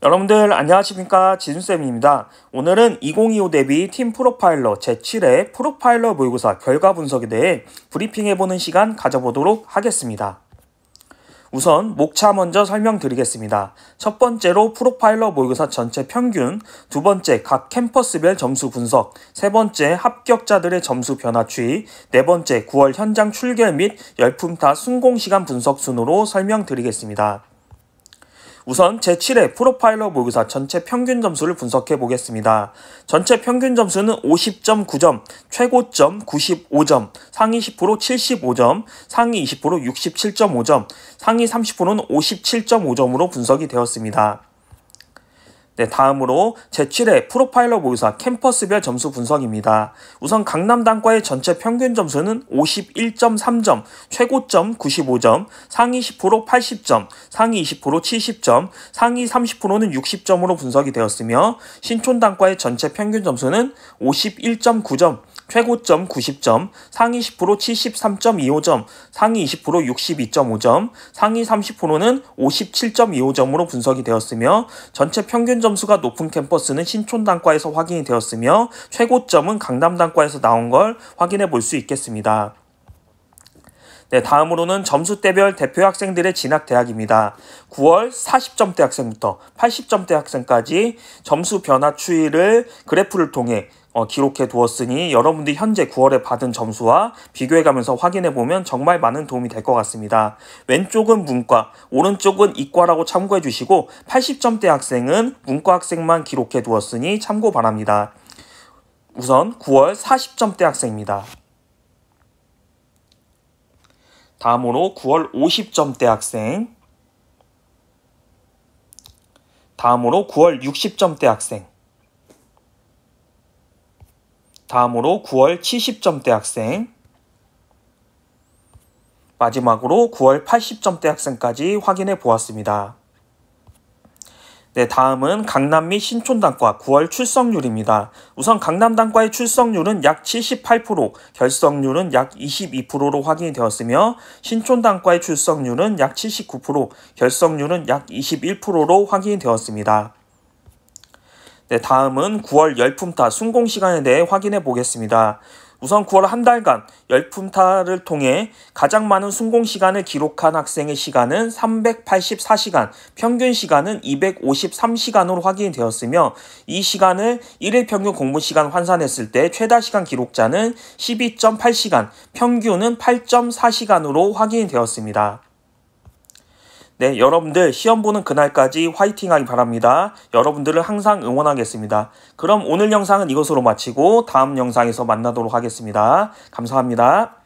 여러분들 안녕하십니까 지준쌤입니다. 오늘은 2025 대비 팀 프로파일러 제7회 프로파일러 모의고사 결과 분석에 대해 브리핑해보는 시간 가져보도록 하겠습니다. 우선 목차 먼저 설명드리겠습니다. 첫 번째로 프로파일러 모의고사 전체 평균, 두 번째 각 캠퍼스별 점수 분석, 세 번째 합격자들의 점수 변화 추이, 네 번째 9월 현장 출결 및 열품타 순공 시간 분석 순으로 설명드리겠습니다. 우선 제7회 프로파일러 모의고사 전체 평균 점수를 분석해 보겠습니다. 전체 평균 점수는 50.9점, 최고점 95점, 상위 10% 75점, 상위 20% 67.5점, 상위 30%는 57.5점으로 분석이 되었습니다. 네, 다음으로 제7회 프로파일러 모의사 캠퍼스별 점수 분석입니다. 우선 강남 단과의 전체 평균 점수는 51.3점, 최고점 95점, 상위 10% 80점, 상위 20% 70점, 상위 30%는 60점으로 분석이 되었으며 신촌 단과의 전체 평균 점수는 51.9점, 최고점 90점, 상위 10% 73.25점, 상위 20% 62.5점, 상위 30%는 57.25점으로 분석이 되었으며 전체 평균 점수가 높은 캠퍼스는 신촌단과에서 확인이 되었으며 최고점은 강남단과에서 나온 걸 확인해 볼 수 있겠습니다. 네, 다음으로는 점수대별 대표 학생들의 진학 대학입니다. 9월 40점대 학생부터 80점대 학생까지 점수 변화 추이를 그래프를 통해 어, 기록해 두었으니 여러분들이 현재 9월에 받은 점수와 비교해 가면서 확인해 보면 정말 많은 도움이 될 것 같습니다. 왼쪽은 문과, 오른쪽은 이과라고 참고해 주시고 80점대 학생은 문과 학생만 기록해 두었으니 참고 바랍니다. 우선 9월 40점대 학생입니다. 다음으로 9월 50점대 학생 다음으로 9월 60점대 학생 다음으로 9월 70점대 학생, 마지막으로 9월 80점대 학생까지 확인해 보았습니다. 네, 다음은 강남 및 신촌단과 9월 출석률입니다. 우선 강남단과의 출석률은 약 78%, 결석률은 약 22%로 확인이 되었으며 신촌단과의 출석률은 약 79%, 결석률은 약 21%로 확인이 되었습니다. 네, 다음은 9월 열풍타 순공 시간에 대해 확인해 보겠습니다. 우선 9월 한 달간 열풍타를 통해 가장 많은 순공 시간을 기록한 학생의 시간은 384시간, 평균 시간은 253시간으로 확인이 되었으며 이 시간을 1일 평균 공부 시간 환산했을 때 최다 시간 기록자는 12.8시간, 평균은 8.4시간으로 확인이 되었습니다. 네, 여러분들 시험 보는 그날까지 화이팅 하기 바랍니다. 여러분들을 항상 응원하겠습니다. 그럼 오늘 영상은 이것으로 마치고 다음 영상에서 만나도록 하겠습니다. 감사합니다.